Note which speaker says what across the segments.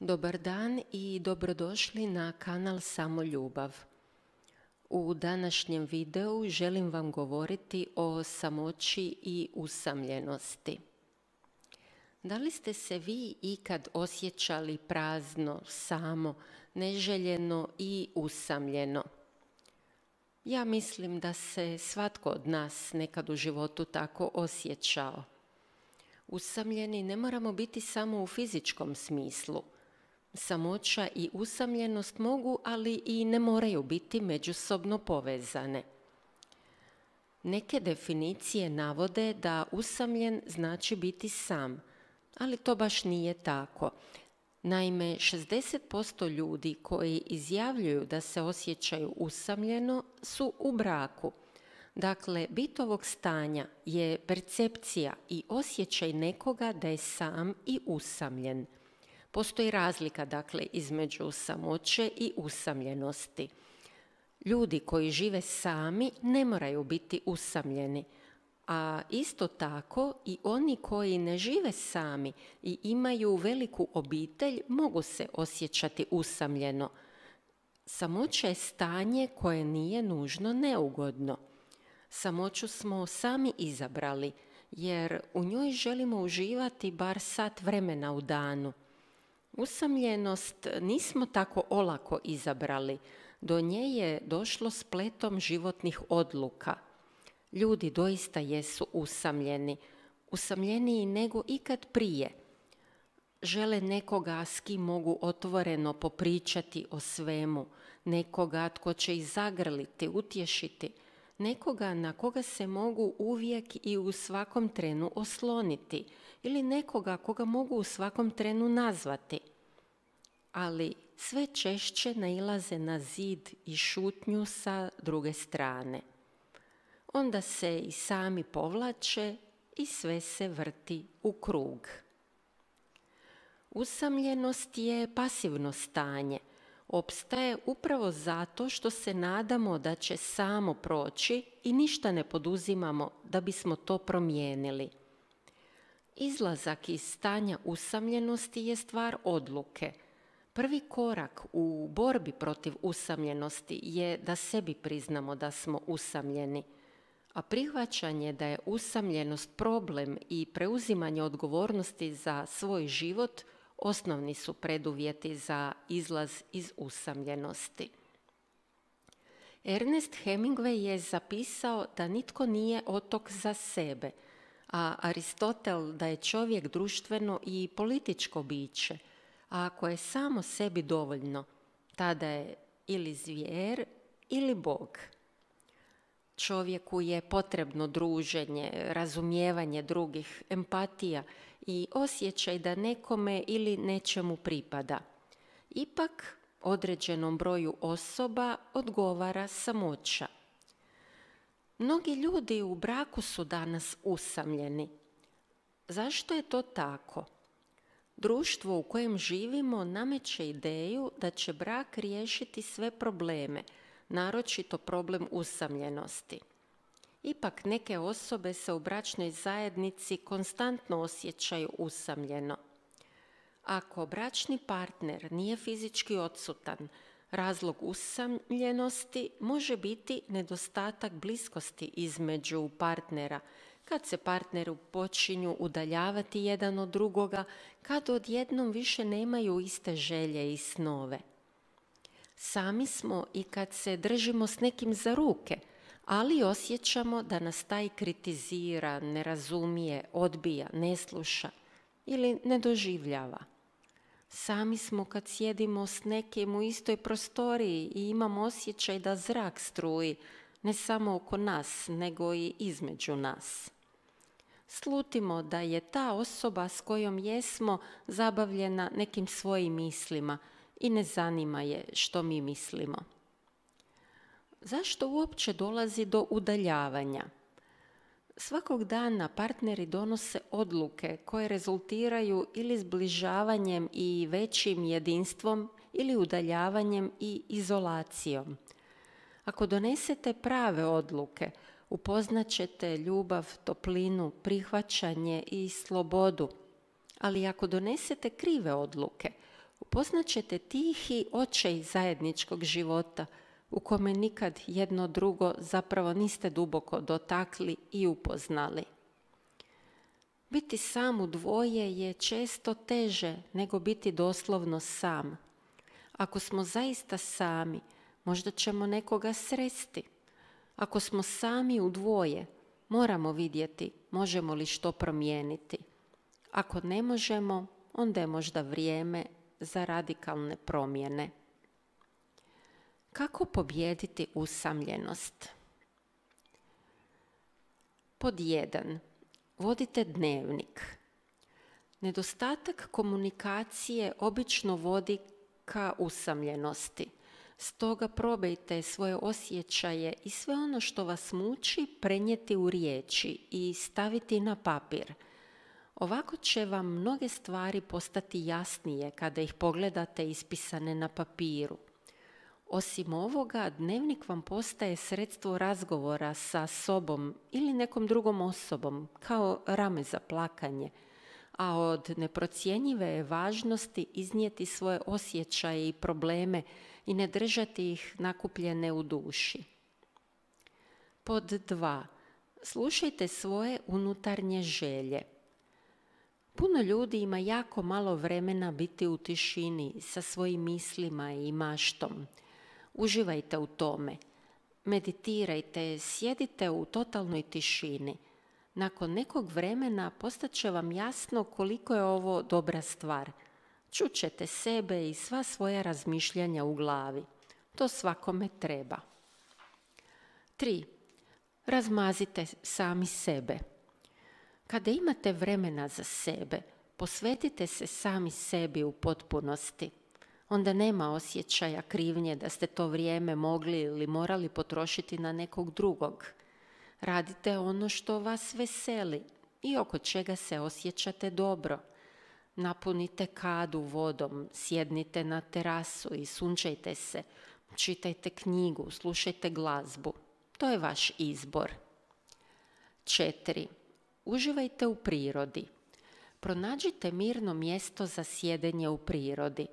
Speaker 1: Dobar dan i dobrodošli na kanal Samo ljubav. U današnjem videu želim vam govoriti o samoći i usamljenosti. Da li ste se vi ikad osjećali prazno, samo, neželjeno i usamljeno? Ja mislim da se svatko od nas nekad u životu tako osjećao. Usamljeni ne moramo biti samo u fizičkom smislu – Samoća i usamljenost mogu, ali i ne moraju biti međusobno povezane. Neke definicije navode da usamljen znači biti sam, ali to baš nije tako. Naime, 60% ljudi koji izjavljuju da se osjećaju usamljeno su u braku. Dakle, bit ovog stanja je percepcija i osjećaj nekoga da je sam i usamljen – Postoji razlika dakle između samoće i usamljenosti. Ljudi koji žive sami ne moraju biti usamljeni, a isto tako i oni koji ne žive sami i imaju veliku obitelj mogu se osjećati usamljeno. Samoće je stanje koje nije nužno neugodno. Samoću smo sami izabrali jer u njoj želimo uživati bar sat vremena u danu. Usamljenost nismo tako olako izabrali. Do nje je došlo spletom životnih odluka. Ljudi doista jesu usamljeni, usamljeniji nego ikad prije. Žele nekoga s kim mogu otvoreno popričati o svemu, nekoga tko će ih zagrliti, utješiti – nekoga na koga se mogu uvijek i u svakom trenu osloniti ili nekoga koga mogu u svakom trenu nazvati. Ali sve češće nailaze na zid i šutnju sa druge strane. Onda se i sami povlače i sve se vrti u krug. Usamljenost je pasivno stanje – opstaje upravo zato što se nadamo da će samo proći i ništa ne poduzimamo da bismo to promijenili. Izlazak iz stanja usamljenosti je stvar odluke. Prvi korak u borbi protiv usamljenosti je da sebi priznamo da smo usamljeni. A prihvaćanje da je usamljenost problem i preuzimanje odgovornosti za svoj život – osnovni su preduvjeti za izlaz iz usamljenosti. Ernest Hemingway je zapisao da nitko nije otok za sebe, a Aristotel da je čovjek društveno i političko biće, a ako je samo sebi dovoljno, tada je ili zvijer ili bog čovjeku je potrebno druženje, razumijevanje drugih, empatija i osjećaj da nekome ili nečemu pripada. Ipak određenom broju osoba odgovara samoća. Mnogi ljudi u braku su danas usamljeni. Zašto je to tako? Društvo u kojem živimo nameće ideju da će brak riješiti sve probleme – naročito problem usamljenosti. Ipak neke osobe se u bračnoj zajednici konstantno osjećaju usamljeno. Ako bračni partner nije fizički odsutan, razlog usamljenosti može biti nedostatak bliskosti između partnera, kad se partneru počinju udaljavati jedan od drugoga, kad odjednom više nemaju iste želje i snove. Sami smo i kad se držimo s nekim za ruke, ali osjećamo da nas taj kritizira, ne razumije, odbija, ne sluša ili ne doživljava. Sami smo kad sjedimo s nekim u istoj prostoriji i imamo osjećaj da zrak struji, ne samo oko nas, nego i između nas. Slutimo da je ta osoba s kojom jesmo zabavljena nekim svojim mislima – i ne zanima je što mi mislimo. Zašto uopće dolazi do udaljavanja? Svakog dana partneri donose odluke koje rezultiraju ili zbližavanjem i većim jedinstvom ili udaljavanjem i izolacijom. Ako donesete prave odluke, upoznat ćete ljubav, toplinu, prihvaćanje i slobodu. Ali ako donesete krive odluke – upoznaćete tihi očaj zajedničkog života u kome nikad jedno drugo zapravo niste duboko dotakli i upoznali. Biti sam u dvoje je često teže nego biti doslovno sam. Ako smo zaista sami, možda ćemo nekoga sresti. Ako smo sami u dvoje, moramo vidjeti možemo li što promijeniti. Ako ne možemo, onda je možda vrijeme za radikalne promjene. Kako pobijediti usamljenost? Pod 1. Vodite dnevnik. Nedostatak komunikacije obično vodi ka usamljenosti. Stoga probajte svoje osjećaje i sve ono što vas muči prenijeti u riječi i staviti na papir – Ovako će vam mnoge stvari postati jasnije kada ih pogledate ispisane na papiru. Osim ovoga, dnevnik vam postaje sredstvo razgovora sa sobom ili nekom drugom osobom, kao rame za plakanje, a od neprocjenjive je važnosti iznijeti svoje osjećaje i probleme i ne držati ih nakupljene u duši. Pod 2. Slušajte svoje unutarnje želje – Puno ljudi ima jako malo vremena biti u tišini sa svojim mislima i maštom. Uživajte u tome. Meditirajte, sjedite u totalnoj tišini. Nakon nekog vremena postaće vam jasno koliko je ovo dobra stvar. Čućete sebe i sva svoja razmišljanja u glavi. To svakome treba. 3. Razmazite sami sebe. Kada imate vremena za sebe, posvetite se sami sebi u potpunosti. Onda nema osjećaja krivnje da ste to vrijeme mogli ili morali potrošiti na nekog drugog. Radite ono što vas veseli i oko čega se osjećate dobro. Napunite kadu vodom, sjednite na terasu i sunčajte se, čitajte knjigu, slušajte glazbu. To je vaš izbor. 4. Uživajte u prirodi. Pronađite mirno mjesto za sjedenje u prirodi.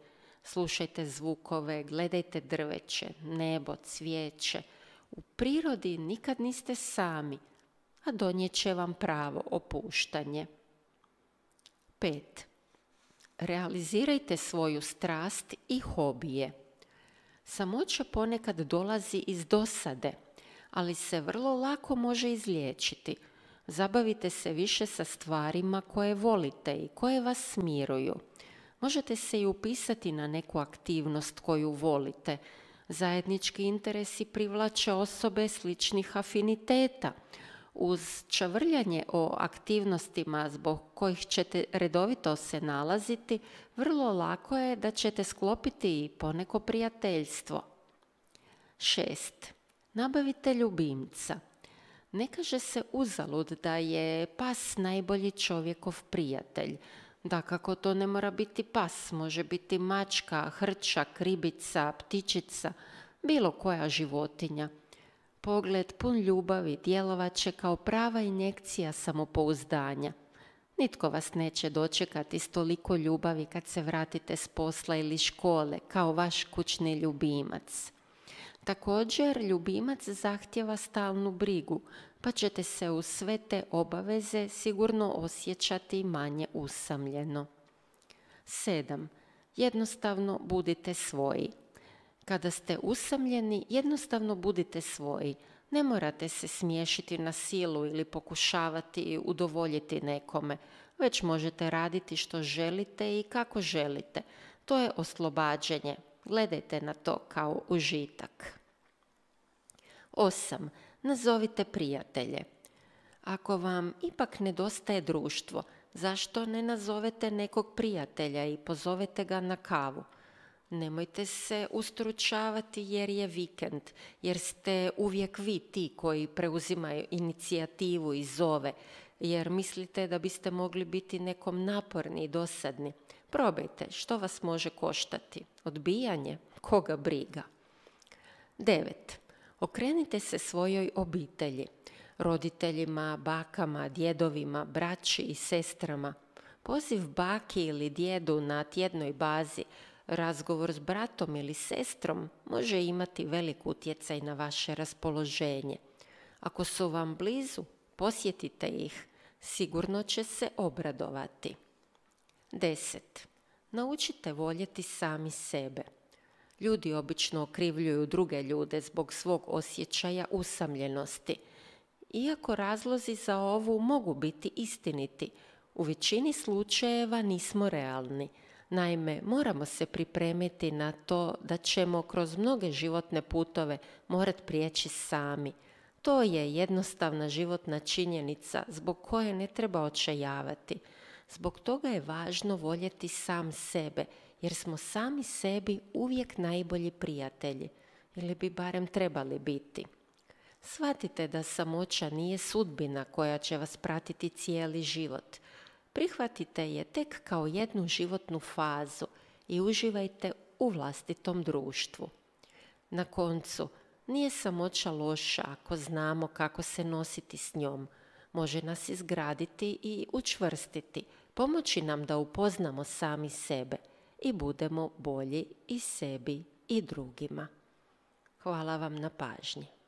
Speaker 1: Slušajte zvukove, gledajte drveće, nebo, cvijeće. U prirodi nikad niste sami, a će vam pravo opuštanje. 5. Realizirajte svoju strast i hobije. Samoća ponekad dolazi iz dosade, ali se vrlo lako može izliječiti – Zabavite se više sa stvarima koje volite i koje vas smiruju. Možete se i upisati na neku aktivnost koju volite. Zajednički interesi privlače osobe sličnih afiniteta. Uz čavrljanje o aktivnostima zbog kojih ćete redovito se nalaziti, vrlo lako je da ćete sklopiti i poneko prijateljstvo. 6. Nabavite ljubimca. Ne kaže se uzalud da je pas najbolji čovjekov prijatelj. Da, kako to ne mora biti pas, može biti mačka, hrčak, ribica, ptičica, bilo koja životinja. Pogled pun ljubavi djelovat će kao prava injekcija samopouzdanja. Nitko vas neće dočekati s toliko ljubavi kad se vratite s posla ili škole, kao vaš kućni ljubimac. Također, ljubimac zahtjeva stalnu brigu, pa ćete se u sve te obaveze sigurno osjećati manje usamljeno. 7. Jednostavno budite svoji. Kada ste usamljeni, jednostavno budite svoji. Ne morate se smiješiti na silu ili pokušavati udovoljiti nekome, već možete raditi što želite i kako želite. To je oslobađanje, Gledajte na to kao užitak. Osam. Nazovite prijatelje. Ako vam ipak nedostaje društvo, zašto ne nazovete nekog prijatelja i pozovete ga na kavu? Nemojte se ustručavati jer je vikend, jer ste uvijek vi ti koji preuzimaju inicijativu i zove, jer mislite da biste mogli biti nekom naporni i dosadni. Probajte, što vas može koštati? Odbijanje? Koga briga? 9. Okrenite se svojoj obitelji, roditeljima, bakama, djedovima, braći i sestrama. Poziv baki ili djedu na tjednoj bazi, razgovor s bratom ili sestrom može imati velik utjecaj na vaše raspoloženje. Ako su vam blizu, posjetite ih, sigurno će se obradovati. 10. Naučite voljeti sami sebe. Ljudi obično okrivljuju druge ljude zbog svog osjećaja usamljenosti. Iako razlozi za ovu mogu biti istiniti, u većini slučajeva nismo realni. Naime, moramo se pripremiti na to da ćemo kroz mnoge životne putove morat prijeći sami. To je jednostavna životna činjenica zbog koje ne treba očajavati. Zbog toga je važno voljeti sam sebe, jer smo sami sebi uvijek najbolji prijatelji, ili bi barem trebali biti. Svatite da samoća nije sudbina koja će vas pratiti cijeli život. Prihvatite je tek kao jednu životnu fazu i uživajte u vlastitom društvu. Na koncu, nije samoća loša ako znamo kako se nositi s njom – može nas izgraditi i učvrstiti, pomoći nam da upoznamo sami sebe i budemo bolji i sebi i drugima. Hvala vam na pažnji.